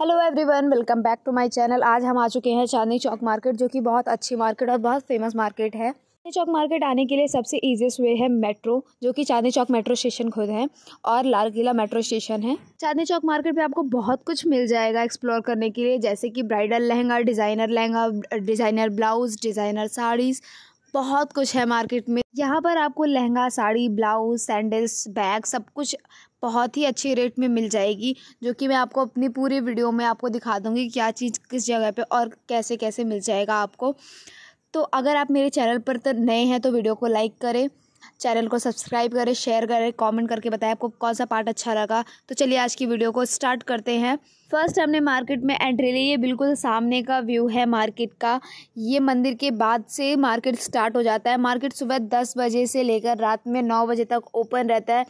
hello everyone welcome back to my channel आज हम आ चुके हैं चांदनी चौक मार्केट जो कि बहुत अच्छी मार्केट और बहुत फेमस मार्केट है चांदनी चौक मार्केट आने के लिए सबसे ईजिएस्ट वे है मेट्रो जो कि चांदनी चौक मेट्रो स्टेशन खुद है और लाल किला मेट्रो स्टेशन है चांदनी चौक मार्केट में आपको बहुत कुछ मिल जाएगा एक्सप्लोर करने के लिए जैसे कि bridal lehenga designer lehenga designer blouse designer saris बहुत कुछ है मार्केट में यहाँ पर आपको lehenga sari blouse sandals bag सब कुछ बहुत ही अच्छी रेट में मिल जाएगी जो कि मैं आपको अपनी पूरी वीडियो में आपको दिखा दूँगी क्या चीज़ किस जगह पर और कैसे कैसे मिल जाएगा आपको तो अगर आप मेरे चैनल पर तो नए हैं तो वीडियो को लाइक करें चैनल को सब्सक्राइब करें शेयर करें कमेंट करके बताएं आपको कौन सा पार्ट अच्छा लगा तो चलिए आज की वीडियो को स्टार्ट करते हैं फर्स्ट हमने मार्केट में एंट्री ली ये बिल्कुल सामने का व्यू है मार्केट का ये मंदिर के बाद से मार्केट स्टार्ट हो जाता है मार्केट सुबह दस बजे से लेकर रात में नौ बजे तक ओपन रहता है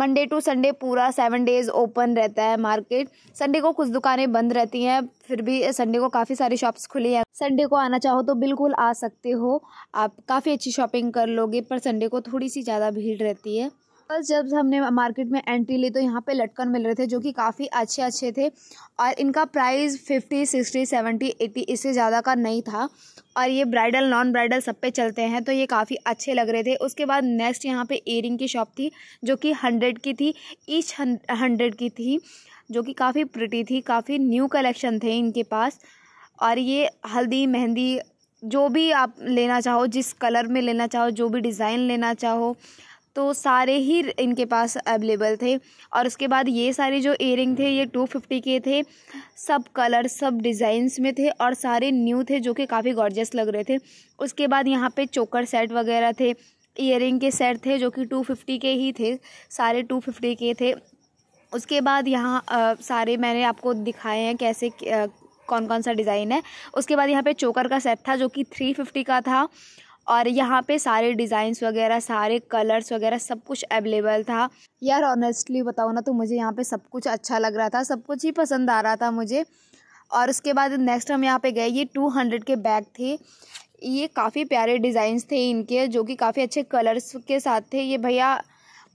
मंडे टू संडे पूरा सेवन डेज ओपन रहता है मार्केट संडे को कुछ दुकानें बंद रहती हैं फिर भी संडे को काफ़ी सारी शॉप्स खुली हैं संडे को आना चाहो तो बिल्कुल आ सकते हो आप काफ़ी अच्छी शॉपिंग कर लोगे पर संडे को थोड़ी सी ज़्यादा भीड़ रहती है फर्स्ट जब हमने मार्केट में एंट्री ली तो यहाँ पे लटकन मिल रहे थे जो कि काफ़ी अच्छे अच्छे थे और इनका price fifty sixty seventy eighty इससे ज़्यादा का नहीं था और ये ब्राइडल नॉन ब्राइडल सब पे चलते हैं तो ये काफ़ी अच्छे लग रहे थे उसके बाद नेक्स्ट यहाँ पे ईयरिंग की शॉप थी जो कि हंड्रेड की थी ईच हंड्रेड की थी जो कि काफ़ी प्रटी थी काफ़ी न्यू कलेक्शन थे इनके पास और ये हल्दी मेहंदी जो भी आप लेना चाहो जिस कलर में लेना चाहो जो भी डिज़ाइन लेना चाहो तो सारे ही इनके पास अवेलेबल थे और उसके बाद ये सारे जो इयरिंग थे ये टू फिफ्टी के थे सब कलर सब डिज़ाइंस में थे और सारे न्यू थे जो कि काफ़ी गॉर्जियस लग रहे थे उसके बाद यहाँ पे चोकर सेट वगैरह थे इयरिंग के सेट थे जो कि टू फिफ्टी के ही थे सारे टू फिफ्टी के थे उसके बाद यहाँ सारे मैंने आपको दिखाए हैं कैसे आ, कौन कौन सा डिज़ाइन है उसके बाद यहाँ पे चोकर का सेट था जो कि थ्री फिफ्टी का था और यहाँ पे सारे डिज़ाइंस वगैरह सारे कलर्स वगैरह सब कुछ अवेलेबल था यार ऑनेस्टली बताओ ना तो मुझे यहाँ पे सब कुछ अच्छा लग रहा था सब कुछ ही पसंद आ रहा था मुझे और उसके बाद नेक्स्ट हम यहाँ पे गए ये टू हंड्रेड के बैग थे ये काफ़ी प्यारे डिज़ाइंस थे इनके जो कि काफ़ी अच्छे कलर्स के साथ थे ये भैया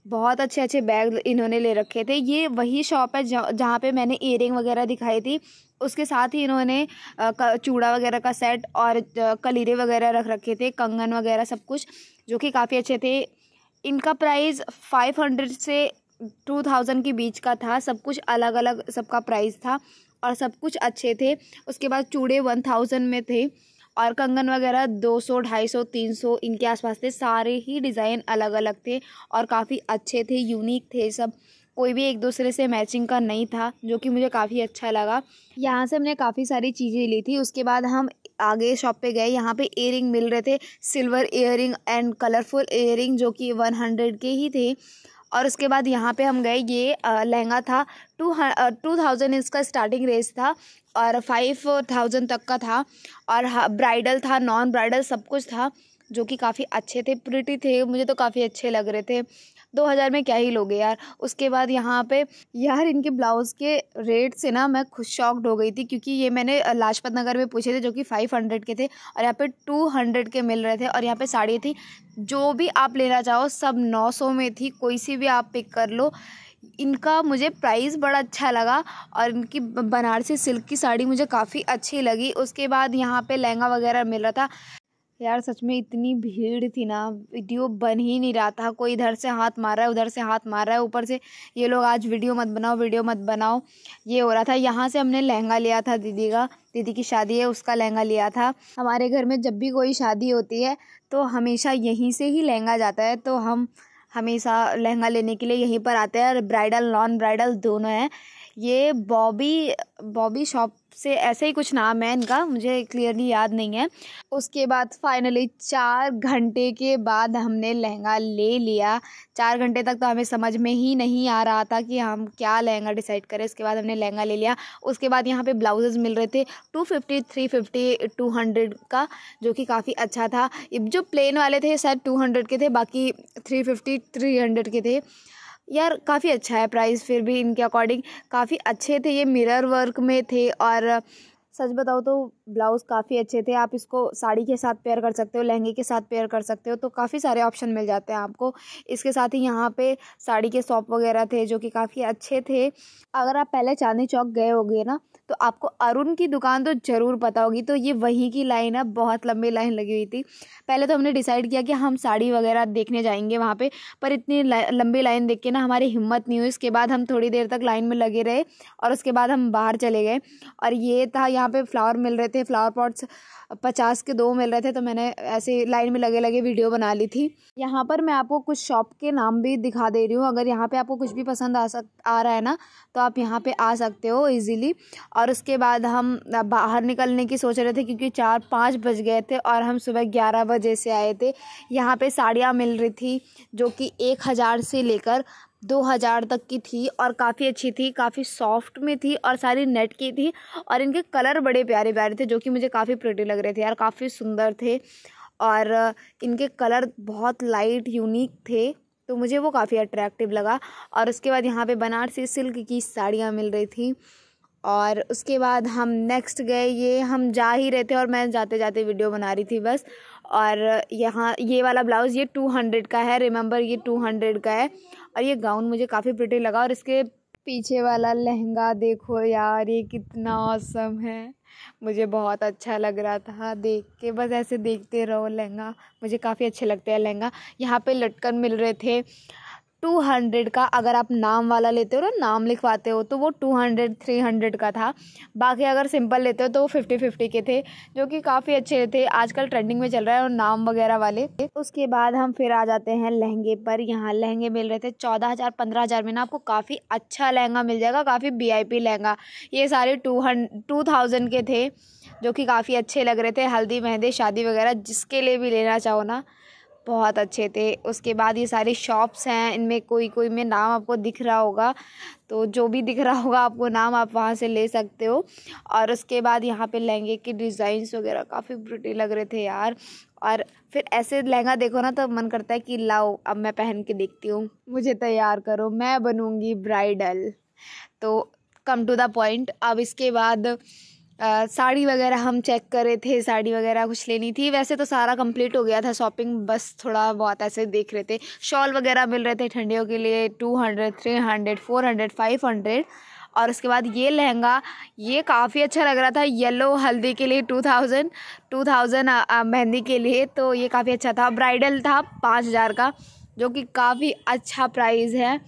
बहुत अच्छे अच्छे बैग इन्होंने ले रखे थे ये वही शॉप है जहाँ पे मैंने इयर वगैरह दिखाई थी उसके साथ ही इन्होंने चूड़ा वगैरह का सेट और कलीरे वगैरह रख रखे थे कंगन वगैरह सब कुछ जो कि काफ़ी अच्छे थे इनका प्राइस फाइव हंड्रेड से टू थाउजेंड के बीच का था सब कुछ अलग अलग सबका प्राइस था और सब कुछ अच्छे थे उसके बाद चूड़े वन थाउजेंड में थे और कंगन वगैरह दो सौ ढाई सौ तीन सौ इनके आसपास थे सारे ही डिज़ाइन अलग अलग थे और काफ़ी अच्छे थे यूनिक थे सब कोई भी एक दूसरे से मैचिंग का नहीं था जो कि मुझे काफ़ी अच्छा लगा यहाँ से हमने काफ़ी सारी चीज़ें ली थी उसके बाद हम आगे शॉप पे गए यहाँ पे इयर मिल रहे थे silver ear and colourful ear जो कि वन हंड्रेड के ही थे और उसके बाद यहाँ पे हम गए ये लहंगा था टू टू थाउजेंड इसका स्टार्टिंग रेस था और फाइव थाउजेंड तक का था और ब्राइडल था नॉन ब्राइडल सब कुछ था जो कि काफ़ी अच्छे थे प्रिटी थे मुझे तो काफ़ी अच्छे लग रहे थे दो हज़ार में क्या ही लोगे यार उसके बाद यहाँ पे यार इनके ब्लाउज़ के रेट से ना मैं खुश शॉक्ड हो गई थी क्योंकि ये मैंने लाजपत नगर में पूछे थे जो कि फाइव हंड्रेड के थे और यहाँ पे टू हंड्रेड के मिल रहे थे और यहाँ पे साड़ी थी जो भी आप लेना चाहो सब नौ सौ में थी कोई सी भी आप पिक कर लो इनका मुझे प्राइस बड़ा अच्छा लगा और इनकी बनारसी सिल्क की साड़ी मुझे काफ़ी अच्छी लगी उसके बाद यहाँ पे लहंगा वगैरह मिल रहा था यार सच में इतनी भीड़ थी ना वीडियो बन ही नहीं रहा था कोई इधर से हाथ मार रहा है उधर से हाथ मार रहा है ऊपर से ये लोग आज वीडियो मत बनाओ वीडियो मत बनाओ ये हो रहा था यहाँ से हमने लहंगा लिया था दीदी का दीदी की शादी है उसका लहंगा लिया था हमारे घर में जब भी कोई शादी होती है तो हमेशा यहीं से ही लहंगा जाता है तो हम हमेशा लहंगा लेने के लिए यहीं पर आते हैं और ब्राइडल नॉन ब्राइडल दोनों हैं ये बॉबी बॉबी शॉप से ऐसे ही कुछ नाम है इनका मुझे क्लियरली याद नहीं है उसके बाद फाइनली चार घंटे के बाद हमने लहंगा ले लिया चार घंटे तक तो हमें समझ में ही नहीं आ रहा था कि हम क्या लहंगा डिसाइड करें इसके बाद हमने लहंगा ले लिया उसके बाद यहाँ पे ब्लाउजेज़ मिल रहे थे two fifty three fifty two hundred का जो कि काफ़ी अच्छा था जो प्लेन वाले थे शायद टू हंड्रेड के थे बाकी थ्री फिफ्टी थ्री हंड्रेड के थे यार काफ़ी अच्छा है प्राइस फिर भी इनके अकॉर्डिंग काफ़ी अच्छे थे ये मिरर वर्क में थे और सच बताओ तो ब्लाउज़ काफ़ी अच्छे थे आप इसको साड़ी के साथ पेयर कर सकते हो लहंगे के साथ पेयर कर सकते हो तो काफ़ी सारे ऑप्शन मिल जाते हैं आपको इसके साथ ही यहाँ पे साड़ी के शॉप वगैरह थे जो कि काफ़ी अच्छे थे अगर आप पहले चांदनी चौक गए होगे ना तो आपको अरुण की दुकान तो ज़रूर पता होगी तो ये वहीं की लाइन है बहुत लंबी लाइन लगी हुई थी पहले तो हमने डिसाइड किया कि हम साड़ी वगैरह देखने जाएंगे वहाँ पे पर इतनी लंबी लाइन देख के ना हमारी हिम्मत नहीं हुई उसके बाद हम थोड़ी देर तक लाइन में लगे रहे और उसके बाद हम बाहर चले गए और ये था यहाँ पर फ्लावर मिल रहे थे फ्लावर पॉट्स पचास के दो मिल रहे थे तो मैंने ऐसे लाइन में लगे लगे वीडियो बना ली थी यहाँ पर मैं आपको कुछ शॉप के नाम भी दिखा दे रही हूँ अगर यहाँ पर आपको कुछ भी पसंद आ सक आ रहा है ना तो आप यहाँ पर आ सकते हो ईज़िली और उसके बाद हम बाहर निकलने की सोच रहे थे क्योंकि चार पाँच बज गए थे और हम सुबह ग्यारह बजे से आए थे यहाँ पे साड़ियाँ मिल रही थी जो कि एक हज़ार से लेकर दो हज़ार तक की थी और काफ़ी अच्छी थी काफ़ी सॉफ्ट में थी और सारी नेट की थी और इनके कलर बड़े प्यारे प्यारे थे जो कि मुझे काफ़ी प्रिटी लग रहे थे यार काफ़ी सुंदर थे और इनके कलर बहुत लाइट यूनिक थे तो मुझे वो काफ़ी अट्रैक्टिव लगा और उसके बाद यहाँ पे बनारसी सिल्क की साड़ियाँ मिल रही थी और उसके बाद हम नेक्स्ट गए ये हम जा ही रहे थे और मैं जाते जाते वीडियो बना रही थी बस और यहाँ ये वाला ब्लाउज़ ये टू हंड्रेड का है रिमेंबर ये टू हंड्रेड का है और ये गाउन मुझे काफ़ी प्रिटी लगा और इसके पीछे वाला लहंगा देखो यार ये कितना औसम है मुझे बहुत अच्छा लग रहा था देख के बस ऐसे देखते रहो लहंगा मुझे काफ़ी अच्छे लगते हैं लहंगा यहाँ पे लटकन मिल रहे थे टू हंड्रेड का अगर आप नाम वाला लेते हो ना नाम लिखवाते हो तो वो टू हंड्रेड थ्री हंड्रेड का था बाकी अगर सिंपल लेते हो तो वो फिफ्टी फिफ्टी के थे जो कि काफ़ी अच्छे थे आजकल ट्रेंडिंग में चल रहा है और नाम वगैरह वाले उसके बाद हम फिर आ जाते हैं लहंगे पर यहाँ लहंगे मिल रहे थे चौदह हज़ार पंद्रह हज़ार में ना आपको काफ़ी अच्छा लहंगा मिल जाएगा काफ़ी वी आई पी लहंगा ये सारे टू हंड टू थाउजेंड के थे जो कि काफ़ी अच्छे लग रहे थे हल्दी मेहंदी शादी वगैरह जिसके लिए भी लेना चाहो ना बहुत अच्छे थे उसके बाद ये सारे शॉप्स हैं इनमें कोई कोई में नाम आपको दिख रहा होगा तो जो भी दिख रहा होगा आपको नाम आप वहाँ से ले सकते हो और उसके बाद यहाँ पे लहंगे के डिज़ाइंस वगैरह काफ़ी ब्रूटी लग रहे थे यार और फिर ऐसे लहंगा देखो ना तो मन करता है कि लाओ अब मैं पहन के देखती हूँ मुझे तैयार करो मैं बनूँगी ब्राइडल तो कम टू द पॉइंट अब इसके बाद आ, साड़ी वगैरह हम चेक करे थे साड़ी वगैरह कुछ लेनी थी वैसे तो सारा कंप्लीट हो गया था शॉपिंग बस थोड़ा बहुत ऐसे देख रहे थे शॉल वगैरह मिल रहे थे ठंडियों के लिए two hundred three hundred four hundred five hundred और उसके बाद ये लहंगा ये काफ़ी अच्छा लग रहा था येलो हल्दी के लिए two thousand two thousand mehndi के लिए तो ये काफ़ी अच्छा था ब्राइडल था पाँच हज़ार का जो कि काफ़ी अच्छा प्राइस है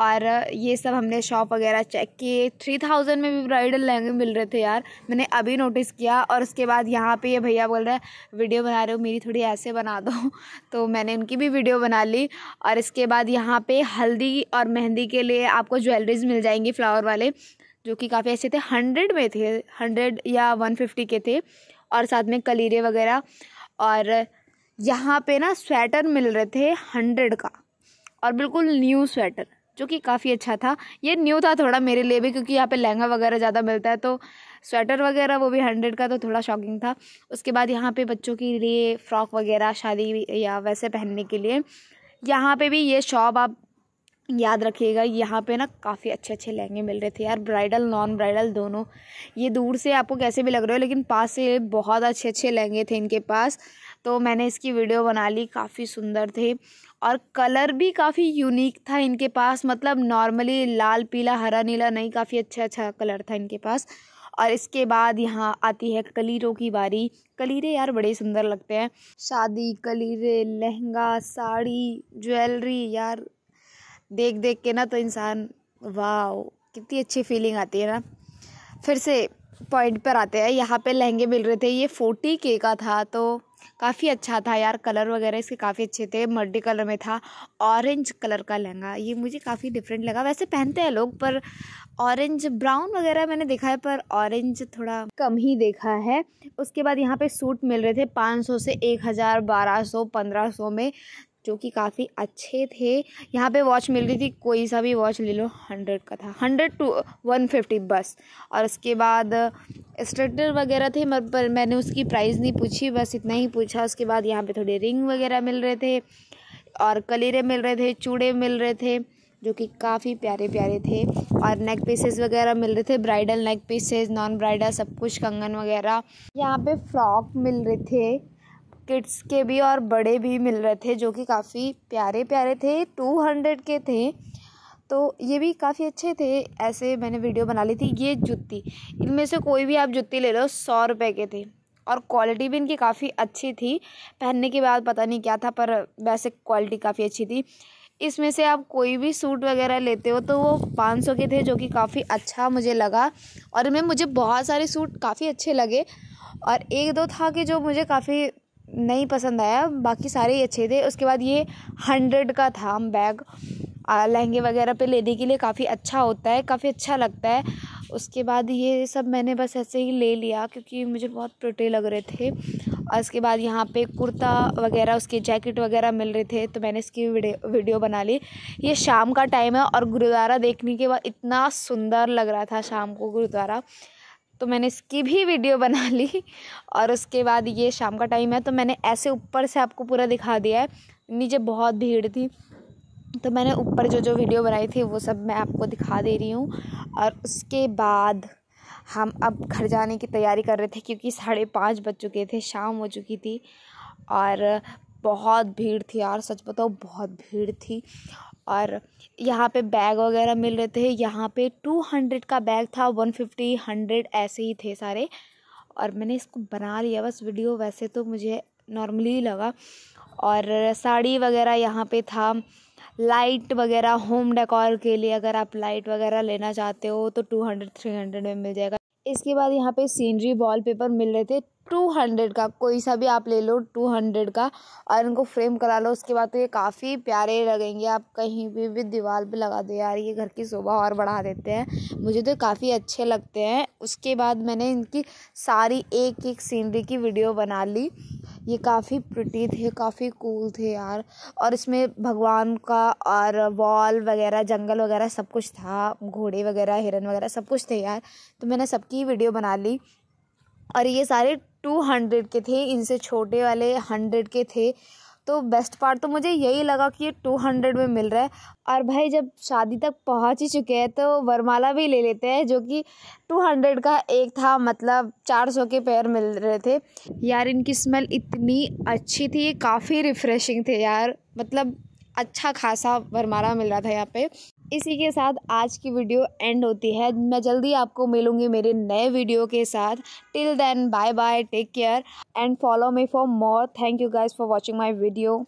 और ये सब हमने शॉप वगैरह चेक किए थ्री थाउजेंड में भी ब्राइडल लहंगे मिल रहे थे यार मैंने अभी नोटिस किया और उसके बाद यहाँ पे ये भैया बोल रहे हैं वीडियो बना रहे हो मेरी थोड़ी ऐसे बना दो तो मैंने उनकी भी वीडियो बना ली और इसके बाद यहाँ पे हल्दी और मेहंदी के लिए आपको ज्वेलरीज मिल जाएंगी फ्लावर वाले जो कि काफ़ी अच्छे थे हंड्रेड में थे हंड्रेड या वन फिफ्टी के थे और साथ में कलीरे वगैरह और यहाँ पर ना स्वेटर मिल रहे थे हंड्रेड का और बिल्कुल न्यू स्वेटर जो कि काफ़ी अच्छा था ये न्यू था थोड़ा मेरे लिए भी क्योंकि यहाँ पे लहंगा वगैरह ज़्यादा मिलता है तो स्वेटर वगैरह वो भी हंड्रेड का तो थोड़ा शॉकिंग था उसके बाद यहाँ पे बच्चों के लिए फ़्रॉक वगैरह शादी या वैसे पहनने के लिए यहाँ पे भी ये शॉप आप याद रखिएगा यहाँ पे ना काफ़ी अच्छे अच्छे लहंगे मिल रहे थे यार ब्राइडल नॉन ब्राइडल दोनों ये दूर से आपको कैसे भी लग रहे हो लेकिन पास से बहुत अच्छे अच्छे लहंगे थे इनके पास तो मैंने इसकी वीडियो बना ली काफ़ी सुंदर थे और कलर भी काफ़ी यूनिक था इनके पास मतलब नॉर्मली लाल पीला हरा नीला नहीं काफ़ी अच्छा अच्छा कलर था इनके पास और इसके बाद यहाँ आती है कलीरों की बारी कलीरे यार बड़े सुंदर लगते हैं शादी कलीरे लहंगा साड़ी ज्वेलरी यार देख देख के ना तो इंसान वाह कितनी अच्छी फीलिंग आती है ना फिर से पॉइंट पर आते हैं यहाँ पे लहंगे मिल रहे थे ये फोर्टी के का था तो काफ़ी अच्छा था यार कलर वगैरह इसके काफ़ी अच्छे थे मर्डी कलर में था ऑरेंज कलर का लहंगा ये मुझे काफ़ी डिफरेंट लगा वैसे पहनते हैं लोग पर ऑरेंज ब्राउन वगैरह मैंने देखा है पर ऑरेंज थोड़ा कम ही देखा है उसके बाद यहाँ पे सूट मिल रहे थे 500 से 1000 1200 1500 में जो कि काफ़ी अच्छे थे यहाँ पे वॉच मिल रही थी कोई सा भी वॉच ले लो हंड्रेड का था हंड्रेड टू वन फिफ्टी बस और उसके बाद स्ट्रेटर वगैरह थे मैं पर मैंने उसकी प्राइस नहीं पूछी बस इतना ही पूछा उसके बाद यहाँ पे थोड़े रिंग वगैरह मिल रहे थे और कलीरे मिल रहे थे चूड़े मिल रहे थे जो कि काफ़ी प्यारे प्यारे थे और नेक पीसेस वगैरह मिल रहे थे bridal neck pieces non bridal सब कुछ कंगन वगैरह यहाँ पे फ्रॉक मिल रहे थे किड्स के भी और बड़े भी मिल रहे थे जो कि काफ़ी प्यारे प्यारे थे टू हंड्रेड के थे तो ये भी काफ़ी अच्छे थे ऐसे मैंने वीडियो बना ली थी ये जुत्ती इनमें से कोई भी आप जुत्ती ले लो सौ रुपये के थे और क्वालिटी भी इनकी काफ़ी अच्छी थी पहनने के बाद पता नहीं क्या था पर वैसे क्वालिटी काफ़ी अच्छी थी इसमें से आप कोई भी सूट वगैरह लेते हो तो वो पाँच सौ के थे जो कि काफ़ी अच्छा मुझे लगा और इनमें मुझे बहुत सारे सूट काफ़ी अच्छे लगे और एक दो था कि जो मुझे काफ़ी नहीं पसंद आया बाकी सारे ही अच्छे थे उसके बाद ये हंड्रेड का था बैग लहंगे वगैरह पे लेने के लिए काफ़ी अच्छा होता है काफ़ी अच्छा लगता है उसके बाद ये सब मैंने बस ऐसे ही ले लिया क्योंकि मुझे बहुत प्रोटे लग रहे थे और इसके बाद यहाँ पे कुर्ता वगैरह उसके जैकेट वगैरह मिल रहे थे तो मैंने इसकी वीडियो बना ली ये शाम का टाइम है और गुरुद्वारा देखने के बाद इतना सुंदर लग रहा था शाम को गुरुद्वारा तो मैंने इसकी भी वीडियो बना ली और उसके बाद ये शाम का टाइम है तो मैंने ऐसे ऊपर से आपको पूरा दिखा दिया है नीचे बहुत भीड़ थी तो मैंने ऊपर जो जो वीडियो बनाई थी वो सब मैं आपको दिखा दे रही हूँ और उसके बाद हम अब घर जाने की तैयारी कर रहे थे क्योंकि साढ़े पाँच बज चुके थे शाम हो चुकी थी और बहुत भीड़ थी यार सच बताओ बहुत भीड़ थी और यहाँ पे बैग वगैरह मिल रहे थे यहाँ पे टू हंड्रेड का बैग था वन फिफ्टी हंड्रेड ऐसे ही थे सारे और मैंने इसको बना लिया बस वीडियो वैसे तो मुझे नॉर्मली लगा और साड़ी वगैरह यहाँ पे था लाइट वगैरह होम डेकोर के लिए अगर आप लाइट वगैरह लेना चाहते हो तो टू हंड्रेड थ्री हंड्रेड में मिल जाएगा इसके बाद यहाँ पे सीनरी वॉलपेपर मिल रहे थे टू हंड्रेड का कोई सा भी आप ले लो टू हंड्रेड का और इनको फ्रेम करा लो उसके बाद तो ये काफ़ी प्यारे लगेंगे आप कहीं भी भी दीवार पे लगा दो यार ये घर की शोभा और बढ़ा देते हैं मुझे तो काफ़ी अच्छे लगते हैं उसके बाद मैंने इनकी सारी एक एक सीनरी की वीडियो बना ली ये काफ़ी प्रिटी थे काफ़ी कूल थे यार और इसमें भगवान का और वॉल वगैरह जंगल वगैरह सब कुछ था घोड़े वगैरह हिरन वगैरह सब कुछ थे यार तो मैंने सबकी वीडियो बना ली और ये सारे टू हंड्रेड के थे इनसे छोटे वाले हंड्रेड के थे तो बेस्ट पार्ट तो मुझे यही लगा कि ये टू हंड्रेड में मिल रहा है और भाई जब शादी तक पहुंच ही चुके हैं तो वरमाला भी ले लेते हैं जो कि टू हंड्रेड का एक था मतलब चार सौ के पैर मिल रहे थे यार इनकी स्मेल इतनी अच्छी थी ये काफ़ी रिफ़्रेशिंग थे यार मतलब अच्छा खासा वरमाला मिल रहा था यहाँ पे इसी के साथ आज की वीडियो एंड होती है मैं जल्दी आपको मिलूँगी मेरे नए वीडियो के साथ till then bye bye take care and follow me for more thank you guys for watching my video